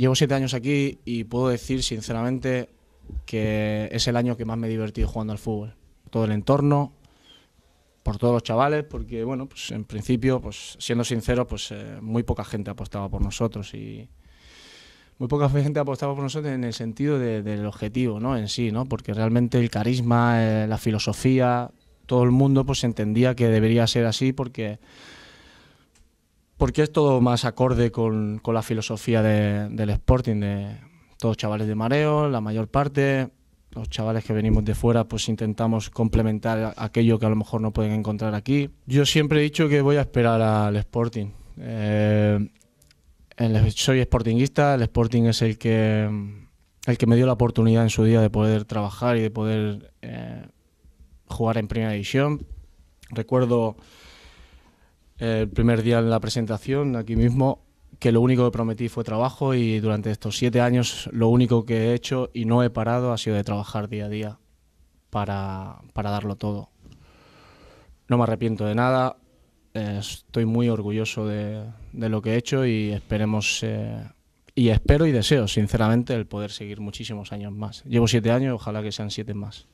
llevo siete años aquí y puedo decir sinceramente que es el año que más me he divertido jugando al fútbol. Todo el entorno, por todos los chavales, porque bueno, pues en principio, pues siendo sincero, pues eh, muy poca gente apostaba por nosotros y muy poca gente apostaba por nosotros en el sentido del objetivo, ¿no? En sí, ¿no? Porque realmente el carisma, eh, la filosofía, todo el mundo pues entendía que debería ser así porque porque es todo más acorde con, la filosofía del Sporting, de todos chavales de mareo, la mayor parte, los chavales que venimos de fuera, pues intentamos complementar aquello que a lo mejor no pueden encontrar aquí. Yo siempre he dicho que voy a esperar al Sporting. Eh, soy sportinguista, el Sporting es el que, el que me dio la oportunidad en su día de poder trabajar y de poder eh, jugar en primera división. Recuerdo el primer día en la presentación, aquí mismo, que lo único que prometí fue trabajo y durante estos siete años lo único que he hecho y no he parado ha sido de trabajar día a día para, darlo todo. No me arrepiento de nada, eh, estoy muy orgulloso de, lo que he hecho y esperemos... Eh, y espero y deseo, sinceramente, el poder seguir muchísimos años más. Llevo siete años, ojalá que sean siete más.